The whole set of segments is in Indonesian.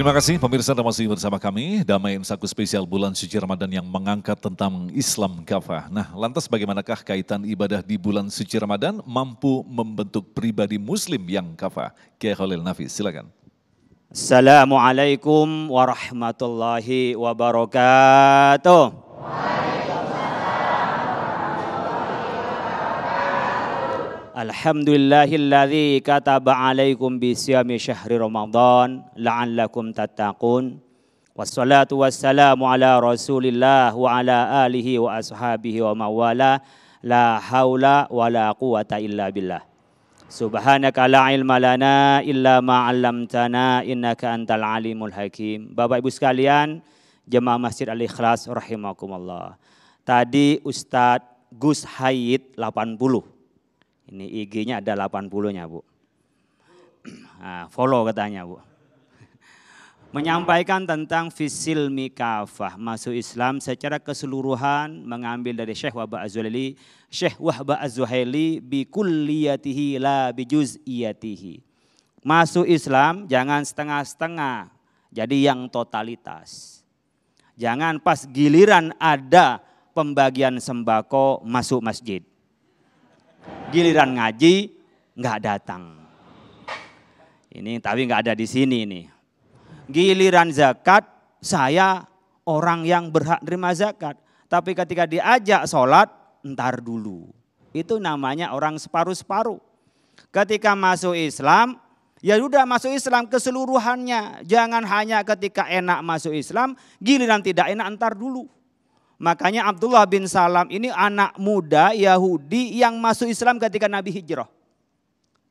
Terima kasih pemirsa dan masih bersama kami. Damai Insaku spesial bulan suci Ramadan yang mengangkat tentang Islam kafah. Nah lantas bagaimanakah kaitan ibadah di bulan suci Ramadan mampu membentuk pribadi muslim yang kafah? Kiai Khalil Nafis silakan. Assalamualaikum warahmatullahi wabarakatuh. Alhamdulillahilladzi kataba alaikum siyami syahri Ramadan la'allakum tattaqun. Wassalatu wassalamu ala Rasulillah wa ala alihi wa ashabihi wa mawala la haula wa la quwata illa billah. Subhanaka la ilma lana illa ma 'allamtana innaka antal alimul hakim. Bapak Ibu sekalian, jemaah Masjid Al-Ikhlas rahimakumullah. Tadi Ustadz Gus Hayid 80 ini IG-nya ada 80-nya, Bu. Nah, follow katanya, Bu. Menyampaikan tentang fisil mikafah, masuk Islam secara keseluruhan, mengambil dari Syekh Wahba az Syekh Wahba az bi kulliyatihi la bi juz'iyatihi. Masuk Islam jangan setengah-setengah, jadi yang totalitas. Jangan pas giliran ada pembagian sembako masuk masjid giliran ngaji nggak datang. Ini tapi nggak ada di sini nih. Giliran zakat saya orang yang berhak terima zakat. Tapi ketika diajak sholat, ntar dulu. Itu namanya orang separuh-separuh. Ketika masuk Islam, ya sudah masuk Islam keseluruhannya. Jangan hanya ketika enak masuk Islam, giliran tidak enak entar dulu. Makanya Abdullah bin Salam ini anak muda Yahudi yang masuk Islam ketika Nabi hijrah.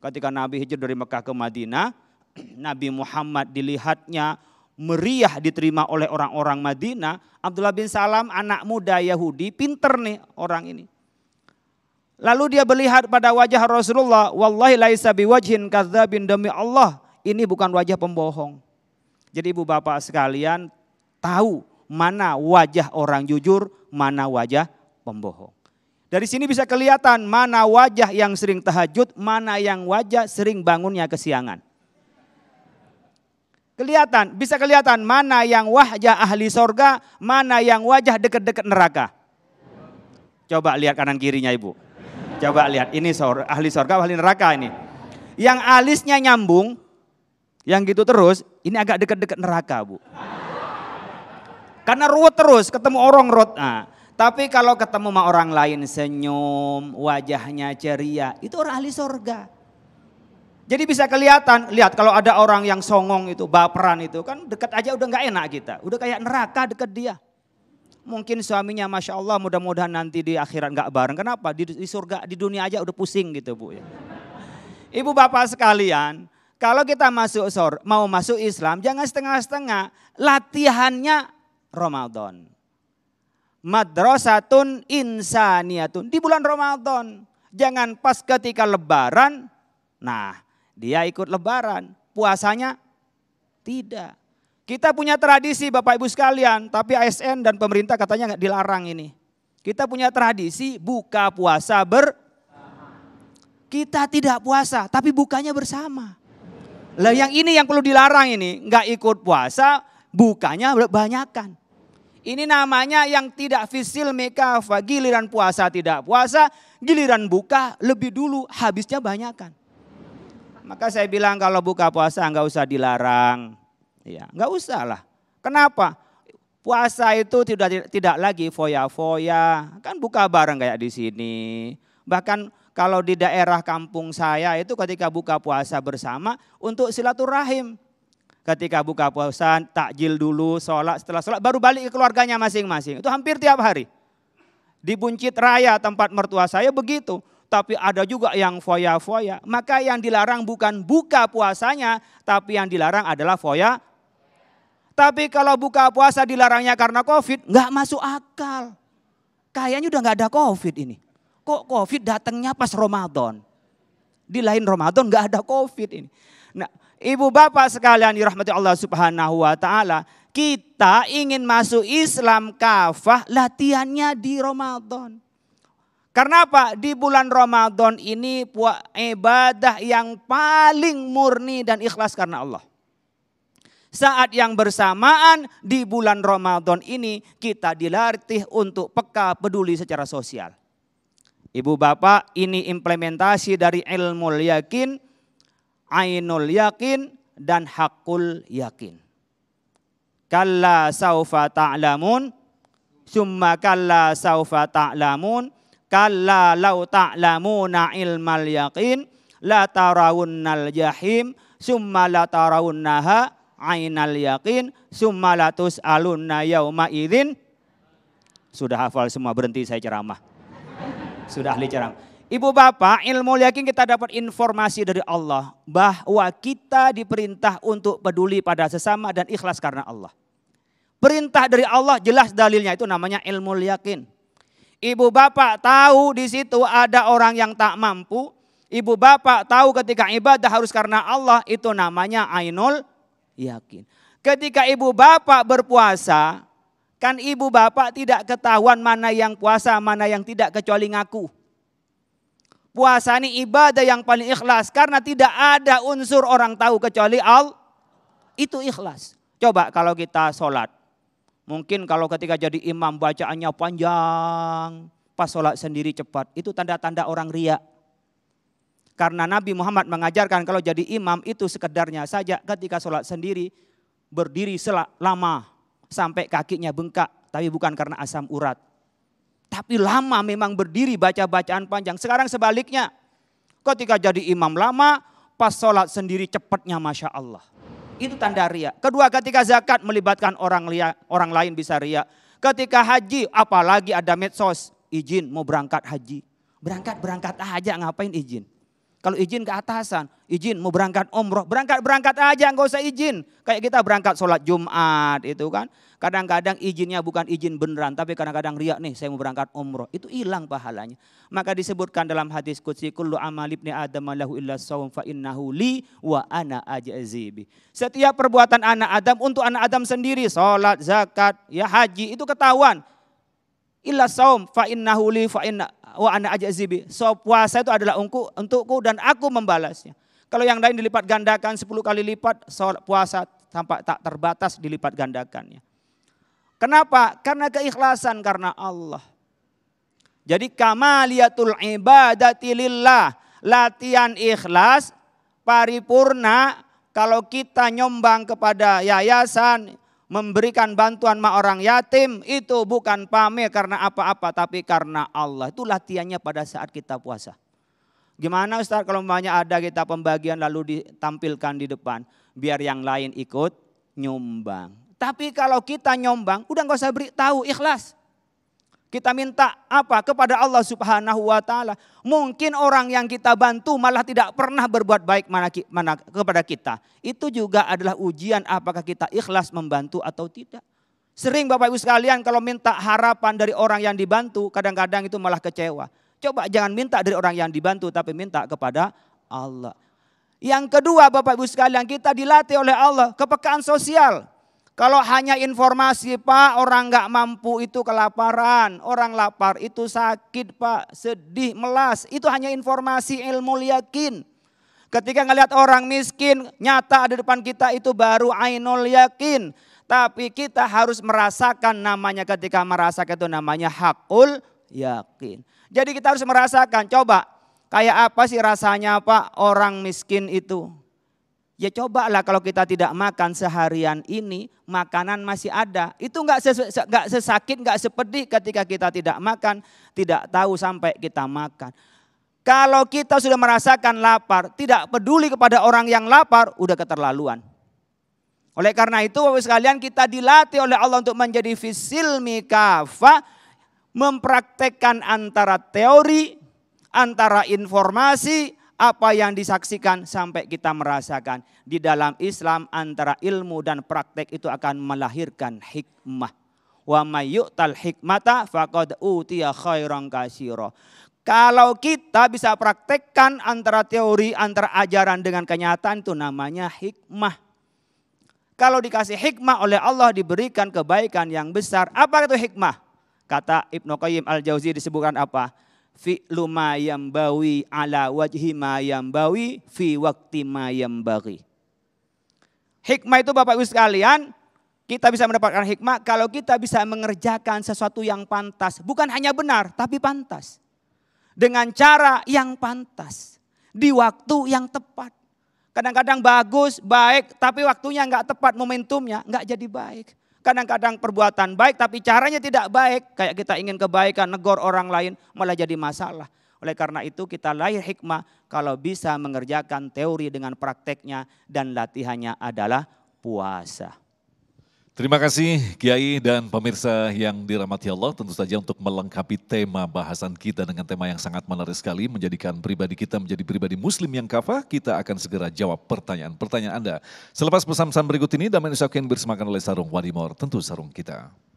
Ketika Nabi hijrah dari Mekah ke Madinah, Nabi Muhammad dilihatnya meriah diterima oleh orang-orang Madinah. Abdullah bin Salam anak muda Yahudi, pinter nih orang ini. Lalu dia melihat pada wajah Rasulullah, wallahi laisa biwajhin bin demi Allah, ini bukan wajah pembohong. Jadi ibu bapak sekalian tahu mana wajah orang jujur, mana wajah pembohong. Dari sini bisa kelihatan mana wajah yang sering tahajud, mana yang wajah sering bangunnya kesiangan. Kelihatan, bisa kelihatan mana yang wajah ahli sorga, mana yang wajah dekat-dekat neraka. Coba lihat kanan kirinya ibu. Coba lihat, ini ahli sorga, ahli neraka ini. Yang alisnya nyambung, yang gitu terus, ini agak dekat-dekat neraka bu. Karena ruwet terus, ketemu orang ruwet. Nah, tapi kalau ketemu sama orang lain senyum, wajahnya ceria, itu orang ahli sorga. Jadi bisa kelihatan, lihat kalau ada orang yang songong itu, baperan itu, kan dekat aja udah nggak enak kita. Udah kayak neraka dekat dia. Mungkin suaminya Masya Allah mudah-mudahan nanti di akhirat nggak bareng. Kenapa? Di, di surga, di dunia aja udah pusing gitu Bu. Ya. Ibu bapak sekalian, kalau kita masuk sur, mau masuk Islam, jangan setengah-setengah. Latihannya Ramadan. Madrasatun insaniyatun. Di bulan Ramadan. Jangan pas ketika lebaran. Nah, dia ikut lebaran. Puasanya tidak. Kita punya tradisi Bapak Ibu sekalian, tapi ASN dan pemerintah katanya nggak dilarang ini. Kita punya tradisi buka puasa ber kita tidak puasa, tapi bukanya bersama. Lah yang ini yang perlu dilarang ini, nggak ikut puasa, bukanya banyakkan. Ini namanya yang tidak fisil mekafa, giliran puasa tidak puasa, giliran buka lebih dulu, habisnya banyakkan. Maka saya bilang kalau buka puasa nggak usah dilarang. Ya, nggak usah lah. Kenapa? Puasa itu tidak tidak lagi foya-foya, kan buka bareng kayak di sini. Bahkan kalau di daerah kampung saya itu ketika buka puasa bersama untuk silaturahim ketika buka puasa, takjil dulu, sholat, setelah sholat baru balik ke keluarganya masing-masing. Itu hampir tiap hari. Di Buncit Raya tempat mertua saya begitu. Tapi ada juga yang foya-foya. Maka yang dilarang bukan buka puasanya, tapi yang dilarang adalah foya. Tapi kalau buka puasa dilarangnya karena covid, nggak masuk akal. Kayaknya udah nggak ada covid ini. Kok covid datangnya pas Ramadan? Di lain Ramadan nggak ada covid ini. Nah, Ibu bapak sekalian dirahmati Allah subhanahu wa ta'ala. Kita ingin masuk Islam kafah latihannya di Ramadan. Karena apa? Di bulan Ramadan ini ibadah yang paling murni dan ikhlas karena Allah. Saat yang bersamaan di bulan Ramadan ini kita dilatih untuk peka peduli secara sosial. Ibu bapak ini implementasi dari ilmu yakin ainul yakin dan hakul yakin. Kalla saufa ta'lamun, summa kalla saufa ta'lamun, kalla lau ta'lamuna ilmal yakin, la tarawunnal jahim, summa la tarawunnaha ainal yakin, summa la tus'alunna yauma idin. Sudah hafal semua, berhenti saya ceramah. Sudah ahli ceramah. Ibu bapak, ilmu yakin kita dapat informasi dari Allah bahwa kita diperintah untuk peduli pada sesama dan ikhlas karena Allah. Perintah dari Allah jelas dalilnya itu namanya ilmu yakin. Ibu bapak tahu di situ ada orang yang tak mampu. Ibu bapak tahu ketika ibadah harus karena Allah itu namanya ainul yakin. Ketika ibu bapak berpuasa, kan ibu bapak tidak ketahuan mana yang puasa, mana yang tidak kecuali ngaku. Puasa ini ibadah yang paling ikhlas karena tidak ada unsur orang tahu kecuali Allah. Itu ikhlas. Coba kalau kita sholat. Mungkin kalau ketika jadi imam bacaannya panjang, pas sholat sendiri cepat. Itu tanda-tanda orang ria. Karena Nabi Muhammad mengajarkan kalau jadi imam itu sekedarnya saja ketika sholat sendiri berdiri selama sampai kakinya bengkak. Tapi bukan karena asam urat tapi lama memang berdiri baca bacaan panjang. Sekarang sebaliknya. Ketika jadi imam lama, pas sholat sendiri cepatnya Masya Allah. Itu tanda ria. Kedua ketika zakat melibatkan orang lia, orang lain bisa ria. Ketika haji apalagi ada medsos. Izin mau berangkat haji. Berangkat-berangkat aja ngapain izin. Kalau izin ke atasan, izin mau berangkat umroh, berangkat-berangkat aja nggak usah izin. Kayak kita berangkat sholat Jumat itu kan. Kadang-kadang izinnya bukan izin beneran, tapi kadang-kadang riak nih saya mau berangkat umroh. Itu hilang pahalanya. Maka disebutkan dalam hadis kutsi Kullu amal ibni adam lahu illa sawm fa innahu li wa ana ajazibi. Setiap perbuatan anak Adam untuk anak Adam sendiri, sholat, zakat, ya haji, itu ketahuan illa saum fa innahu li fa inna wa ana ajzibi. So puasa itu adalah untuk untukku dan aku membalasnya. Kalau yang lain dilipat gandakan 10 kali lipat, sholat puasa tampak tak terbatas dilipat gandakannya. Kenapa? Karena keikhlasan karena Allah. Jadi kamaliyatul ibadati lillah, latihan ikhlas paripurna kalau kita nyombang kepada yayasan, memberikan bantuan sama orang yatim itu bukan pamer karena apa-apa tapi karena Allah. Itu latihannya pada saat kita puasa. Gimana Ustaz kalau banyak ada kita pembagian lalu ditampilkan di depan biar yang lain ikut nyumbang. Tapi kalau kita nyombang udah nggak usah beritahu ikhlas. Kita minta apa kepada Allah Subhanahu wa taala. Mungkin orang yang kita bantu malah tidak pernah berbuat baik mana, mana kepada kita. Itu juga adalah ujian apakah kita ikhlas membantu atau tidak. Sering Bapak Ibu sekalian kalau minta harapan dari orang yang dibantu kadang-kadang itu malah kecewa. Coba jangan minta dari orang yang dibantu tapi minta kepada Allah. Yang kedua Bapak Ibu sekalian kita dilatih oleh Allah kepekaan sosial. Kalau hanya informasi pak, orang nggak mampu itu kelaparan, orang lapar itu sakit pak, sedih, melas. Itu hanya informasi ilmu yakin. Ketika ngelihat orang miskin, nyata ada depan kita itu baru ainul yakin. Tapi kita harus merasakan namanya ketika merasakan itu namanya hakul yakin. Jadi kita harus merasakan, coba kayak apa sih rasanya pak orang miskin itu. Ya cobalah kalau kita tidak makan seharian ini, makanan masih ada. Itu nggak ses, sesakit, nggak sepedih ketika kita tidak makan, tidak tahu sampai kita makan. Kalau kita sudah merasakan lapar, tidak peduli kepada orang yang lapar, udah keterlaluan. Oleh karena itu Bapak sekalian kita dilatih oleh Allah untuk menjadi fisil kafa, mempraktekkan antara teori, antara informasi, apa yang disaksikan sampai kita merasakan. Di dalam Islam antara ilmu dan praktek itu akan melahirkan hikmah. Wa mayyutal hikmata faqad utiya khairan kasiro. Kalau kita bisa praktekkan antara teori, antara ajaran dengan kenyataan itu namanya hikmah. Kalau dikasih hikmah oleh Allah diberikan kebaikan yang besar. Apa itu hikmah? Kata Ibnu Qayyim Al-Jauzi disebutkan apa? Fi ma bawi ala wajhi ma bawi fi waktu ma yambagi. Hikmah itu Bapak Ibu sekalian, kita bisa mendapatkan hikmah kalau kita bisa mengerjakan sesuatu yang pantas. Bukan hanya benar, tapi pantas. Dengan cara yang pantas. Di waktu yang tepat. Kadang-kadang bagus, baik, tapi waktunya nggak tepat momentumnya, nggak jadi baik. Kadang-kadang perbuatan baik tapi caranya tidak baik. Kayak kita ingin kebaikan, negor orang lain malah jadi masalah. Oleh karena itu kita lahir hikmah kalau bisa mengerjakan teori dengan prakteknya dan latihannya adalah puasa. Terima kasih Kiai dan pemirsa yang dirahmati Allah tentu saja untuk melengkapi tema bahasan kita dengan tema yang sangat menarik sekali menjadikan pribadi kita menjadi pribadi muslim yang kafah kita akan segera jawab pertanyaan-pertanyaan Anda. Selepas pesan-pesan berikut ini damai dan menusahkan bersemakan oleh sarung Wadimor tentu sarung kita.